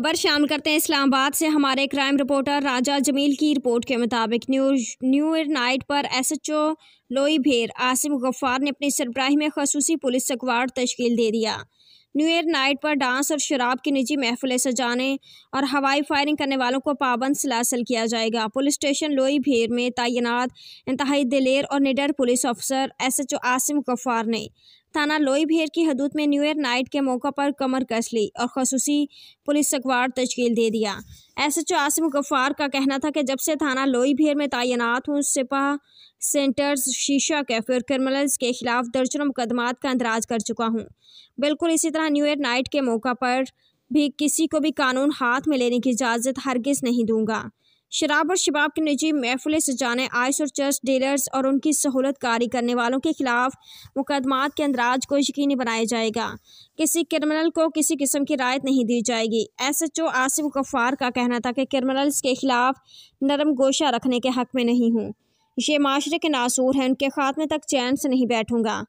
खबर शामिल करते हैं इस्लामाबाद से हमारे क्राइम रिपोर्टर राजा जमील की रिपोर्ट के मुताबिक न्यू न्यू ईयर नाइट पर एसएचओ लोई भेर आसिम गफ्फार ने अपनी सरब्राहि में खसूसी पुलिस सकवाड़ तश्कील दे दिया न्यू ईयर नाइट पर डांस और शराब की निजी महफिलें सजाने और हवाई फायरिंग करने वालों को पाबंद सलासल किया जाएगा पुलिस स्टेशन लोई भेर में तैनात इंतहाई दिलेर और निडर police officer S H O Asim Gaffar ने थाना लोई भेर की हदूद में न्यू ईयर नाइट के मौका पर कमर कस ली और खसूसी पुलिस अखबार तश्कील दे दिया एस एच आसिम गफ्फार का कहना था कि जब से थाना लोई भेर में तैनात हूँ सिपा सेंटर्स शीशा कैफे और क्रिमिनल्स के खिलाफ दर्जनों मुकदमात का अंदराज कर चुका हूँ बिल्कुल इसी तरह न्यू ईयर नाइट के मौका पर भी किसी को भी कानून हाथ में लेने की इजाज़त हरगिज़ नहीं दूंगा शराब और शबाब की निजी महफिलें सजाने आइस और चर्च डीलर्स और उनकी सहूलत कारी करने वालों के खिलाफ मुकदमात के अंदराज को यकीनी बनाया जाएगा किसी क्रिमिनल को किसी किस्म की रायत नहीं दी जाएगी S H O Asif Gaffar का कहना था कि क्रिमिनल्स के खिलाफ नरम गोशा रखने के हक में नहीं हूँ ये माशरे के नासूर हैं उनके खात्मे तक चैन से नहीं बैठूँगा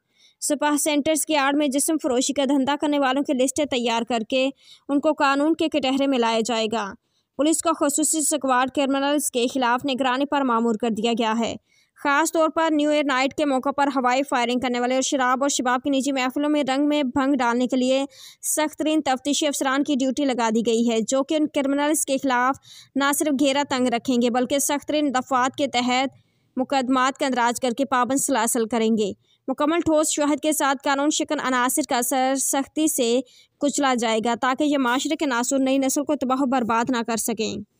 सपा सेंटर्स की आड़ में जिसम फरोशी का धंधा करने वालों की लिस्टें तैयार करके उनको कानून के कटहरे में लाया जाएगा पुलिस को खसूसी स्क्वाड क्रिमिनल्स के खिलाफ निगरानी पर मामूर कर दिया गया है खास तौर पर न्यू ईयर नाइट के मौके पर हवाई फायरिंग करने वाले और शराब और शबाब की निजी महफिलों में रंग में भंग डालने के लिए सख्त तरीन तफ्तीशी अफसरान की ड्यूटी लगा दी गई है जो कि उन क्रिमिनल्स के खिलाफ न सिर्फ घेरा तंग रखेंगे बल्कि सख्त तरीन दफात के तहत मुकदमात का अंदराज करके पाबंद सलासल करेंगे मुकम्मल ठोस शहद के साथ कानून शिकन अनासर का असर सख्ती से कुचला जाएगा ताकि ये माशरे के नासुर नई नस्ल को तबाह बर्बाद ना कर सकें